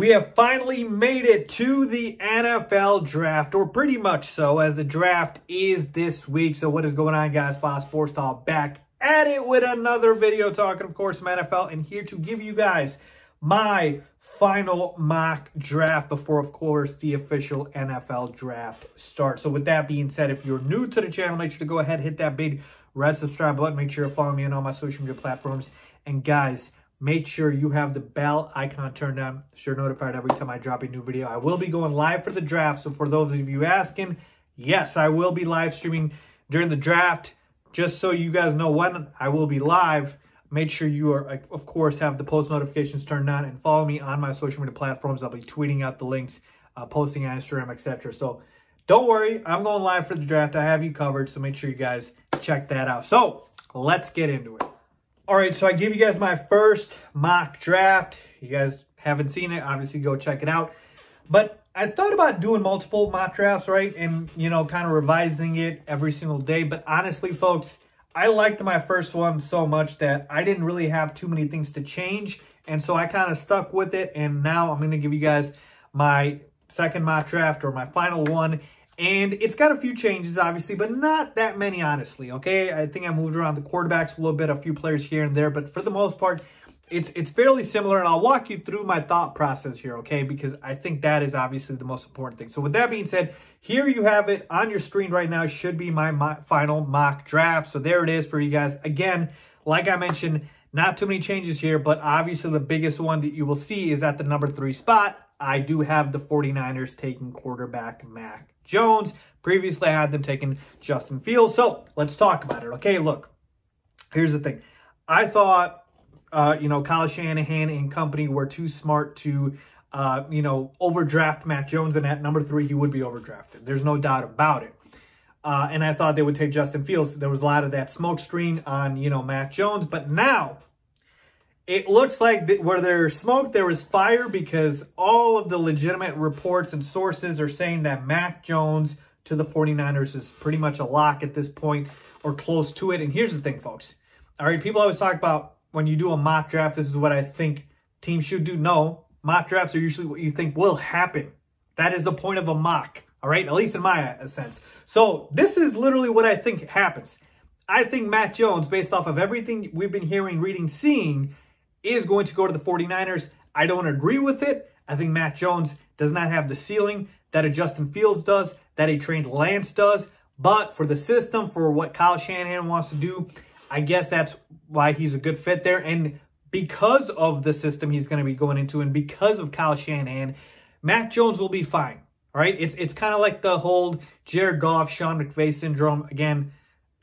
We have finally made it to the NFL draft, or pretty much so, as the draft is this week. So what is going on, guys? Fox Sports Talk back at it with another video talking, of course, some NFL, and here to give you guys my final mock draft before, of course, the official NFL draft starts. So with that being said, if you're new to the channel, make sure to go ahead, hit that big red subscribe button. Make sure to follow me on all my social media platforms. And guys, Make sure you have the bell icon turned on. So you're notified every time I drop a new video. I will be going live for the draft. So for those of you asking, yes, I will be live streaming during the draft. Just so you guys know when I will be live. Make sure you are, of course, have the post notifications turned on and follow me on my social media platforms. I'll be tweeting out the links, uh, posting on Instagram, etc. So don't worry, I'm going live for the draft. I have you covered, so make sure you guys check that out. So let's get into it. All right, so I gave you guys my first mock draft. You guys haven't seen it, obviously go check it out. But I thought about doing multiple mock drafts, right? And, you know, kind of revising it every single day. But honestly, folks, I liked my first one so much that I didn't really have too many things to change. And so I kind of stuck with it. And now I'm going to give you guys my second mock draft or my final one. And it's got a few changes, obviously, but not that many, honestly, okay? I think I moved around the quarterbacks a little bit, a few players here and there, but for the most part, it's it's fairly similar, and I'll walk you through my thought process here, okay? Because I think that is obviously the most important thing. So with that being said, here you have it on your screen right now. Should be my final mock draft. So there it is for you guys. Again, like I mentioned, not too many changes here, but obviously the biggest one that you will see is at the number three spot. I do have the 49ers taking quarterback Mac Jones. Previously, I had them taking Justin Fields. So let's talk about it. Okay, look, here's the thing. I thought, uh, you know, Kyle Shanahan and company were too smart to, uh, you know, overdraft Mac Jones. And at number three, he would be overdrafted. There's no doubt about it. Uh, and I thought they would take Justin Fields. There was a lot of that smoke screen on, you know, Mac Jones. But now it looks like th where there's smoke, there was fire because all of the legitimate reports and sources are saying that Mac Jones to the 49ers is pretty much a lock at this point or close to it. And here's the thing, folks. All right, people always talk about when you do a mock draft, this is what I think teams should do. No, mock drafts are usually what you think will happen. That is the point of a mock, all right? At least in my uh, sense. So this is literally what I think happens. I think Matt Jones, based off of everything we've been hearing, reading, seeing, is going to go to the 49ers. I don't agree with it. I think Matt Jones does not have the ceiling that a Justin Fields does, that a trained Lance does. But for the system, for what Kyle Shanahan wants to do, I guess that's why he's a good fit there. And because of the system he's going to be going into and because of Kyle Shanahan, Matt Jones will be fine. All right. It's it's kind of like the whole Jared Goff, Sean McVay syndrome. Again,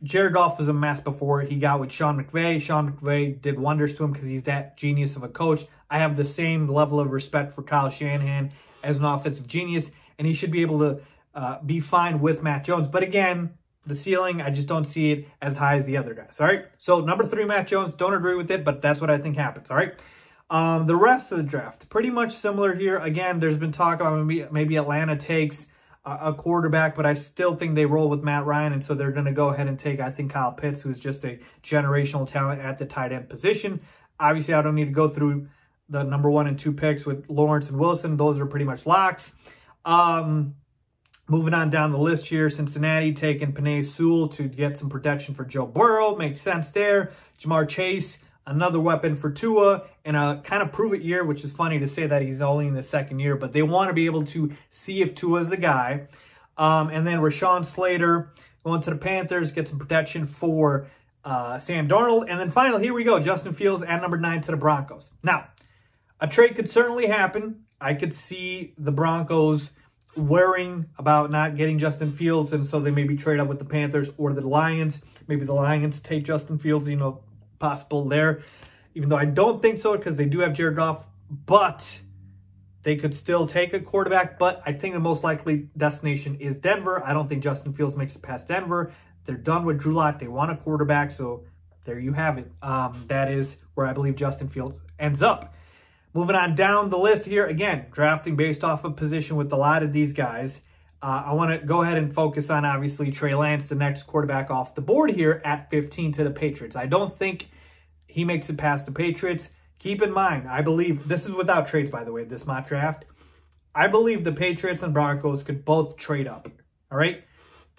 Jared Goff was a mess before he got with Sean McVay. Sean McVay did wonders to him because he's that genius of a coach. I have the same level of respect for Kyle Shanahan as an offensive genius, and he should be able to uh, be fine with Matt Jones. But again, the ceiling, I just don't see it as high as the other guys, all right? So number three, Matt Jones, don't agree with it, but that's what I think happens, all right? Um, the rest of the draft, pretty much similar here. Again, there's been talk about maybe, maybe Atlanta takes – a quarterback, but I still think they roll with Matt Ryan, and so they're going to go ahead and take, I think, Kyle Pitts, who's just a generational talent at the tight end position. Obviously, I don't need to go through the number one and two picks with Lawrence and Wilson. Those are pretty much locks. Um, moving on down the list here, Cincinnati taking Panay Sewell to get some protection for Joe Burrow. Makes sense there. Jamar Chase another weapon for Tua in a kind of prove it year, which is funny to say that he's only in the second year, but they want to be able to see if Tua is a guy. Um, and then Rashawn Slater going to the Panthers, get some protection for uh, Sam Darnold. And then finally, here we go, Justin Fields at number nine to the Broncos. Now, a trade could certainly happen. I could see the Broncos worrying about not getting Justin Fields, and so they maybe trade up with the Panthers or the Lions. Maybe the Lions take Justin Fields, you know, possible there, even though I don't think so because they do have Jared Goff, but they could still take a quarterback. But I think the most likely destination is Denver. I don't think Justin Fields makes it past Denver. They're done with Drew Lock. They want a quarterback, so there you have it. Um, that is where I believe Justin Fields ends up. Moving on down the list here, again, drafting based off of position with a lot of these guys. Uh, I want to go ahead and focus on, obviously, Trey Lance, the next quarterback off the board here at 15 to the Patriots. I don't think he makes it past the Patriots. Keep in mind, I believe, this is without trades, by the way, this mock draft. I believe the Patriots and Broncos could both trade up, all right?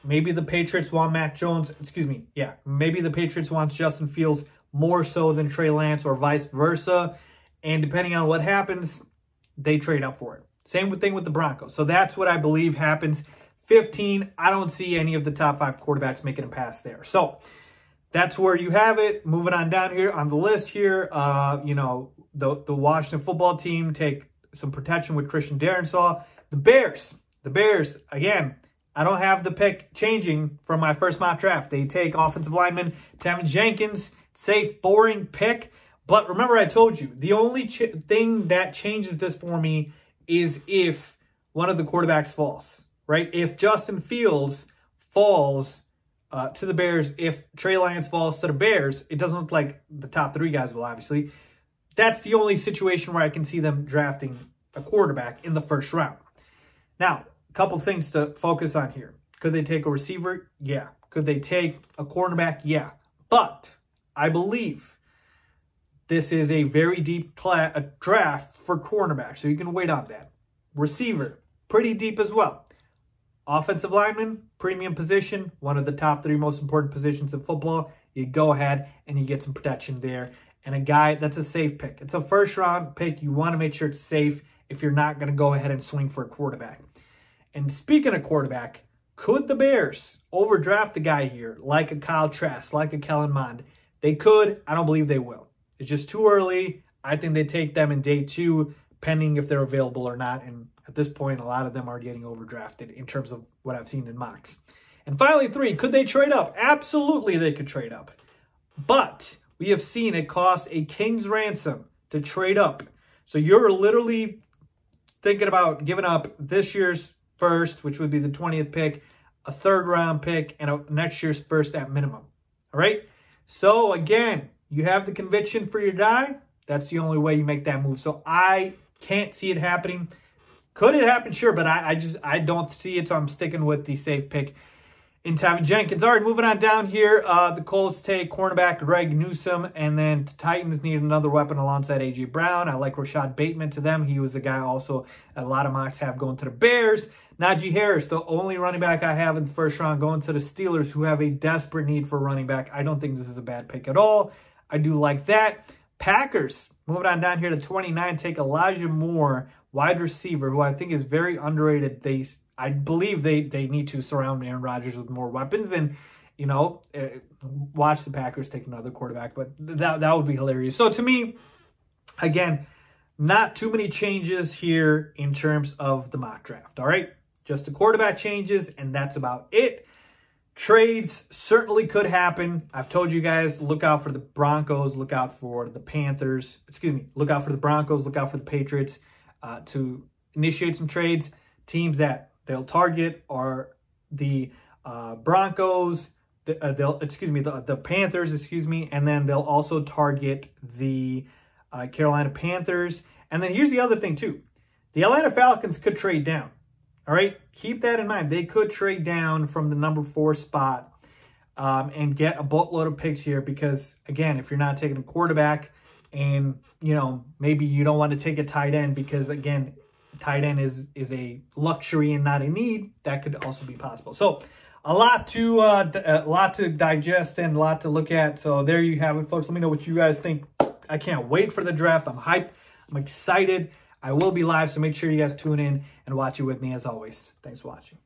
Maybe the Patriots want Matt Jones, excuse me, yeah, maybe the Patriots wants Justin Fields more so than Trey Lance or vice versa. And depending on what happens, they trade up for it. Same thing with the Broncos. So that's what I believe happens. 15, I don't see any of the top five quarterbacks making a pass there. So that's where you have it. Moving on down here on the list here, uh, you know, the, the Washington football team take some protection with Christian Darrensaw. The Bears, the Bears, again, I don't have the pick changing from my first mock draft. They take offensive lineman Tevin Jenkins. Safe, boring pick. But remember I told you, the only thing that changes this for me is if one of the quarterbacks falls, right? If Justin Fields falls uh, to the Bears, if Trey Lance falls to the Bears, it doesn't look like the top three guys will, obviously. That's the only situation where I can see them drafting a quarterback in the first round. Now, a couple things to focus on here. Could they take a receiver? Yeah. Could they take a cornerback? Yeah. But I believe this is a very deep a draft for cornerback, so you can wait on that. Receiver, pretty deep as well. Offensive lineman, premium position, one of the top three most important positions in football. You go ahead and you get some protection there. And a guy that's a safe pick. It's a first round pick. You want to make sure it's safe if you're not going to go ahead and swing for a quarterback. And speaking of quarterback, could the Bears overdraft the guy here, like a Kyle Trask, like a Kellen Mond? They could. I don't believe they will. It's just too early. I think they take them in day two, pending if they're available or not. And at this point, a lot of them are getting overdrafted in terms of what I've seen in mocks. And finally, three, could they trade up? Absolutely, they could trade up. But we have seen it cost a king's ransom to trade up. So you're literally thinking about giving up this year's first, which would be the 20th pick, a third round pick, and a, next year's first at minimum. All right. So again, you have the conviction for your guy, that's the only way you make that move. So I can't see it happening. Could it happen? Sure, but I, I just I don't see it, so I'm sticking with the safe pick in Tommy Jenkins. All right, moving on down here. Uh, the Colts take cornerback Greg Newsom, and then the Titans need another weapon alongside A.J. Brown. I like Rashad Bateman to them. He was the guy also a lot of mocks have going to the Bears. Najee Harris, the only running back I have in the first round, going to the Steelers, who have a desperate need for running back. I don't think this is a bad pick at all. I do like that. Packers, moving on down here to 29, take Elijah Moore, wide receiver, who I think is very underrated. They, I believe they, they need to surround Aaron Rodgers with more weapons and, you know, eh, watch the Packers take another quarterback, but that, that would be hilarious. So to me, again, not too many changes here in terms of the mock draft, all right? Just the quarterback changes, and that's about it. Trades certainly could happen. I've told you guys, look out for the Broncos, look out for the Panthers. Excuse me, look out for the Broncos, look out for the Patriots uh, to initiate some trades. Teams that they'll target are the uh, Broncos, the, uh, they'll excuse me, the, the, Panthers, excuse me, and then they'll also target the uh, Carolina Panthers. And then here's the other thing too. The Atlanta Falcons could trade down. All right, keep that in mind. They could trade down from the number four spot um, and get a boatload of picks here because, again, if you're not taking a quarterback and, you know, maybe you don't want to take a tight end because, again, tight end is, is a luxury and not a need, that could also be possible. So a lot to uh, a lot to digest and a lot to look at. So there you have it, folks. Let me know what you guys think. I can't wait for the draft. I'm hyped. I'm excited. I will be live, so make sure you guys tune in and watch it with me as always. Thanks for watching.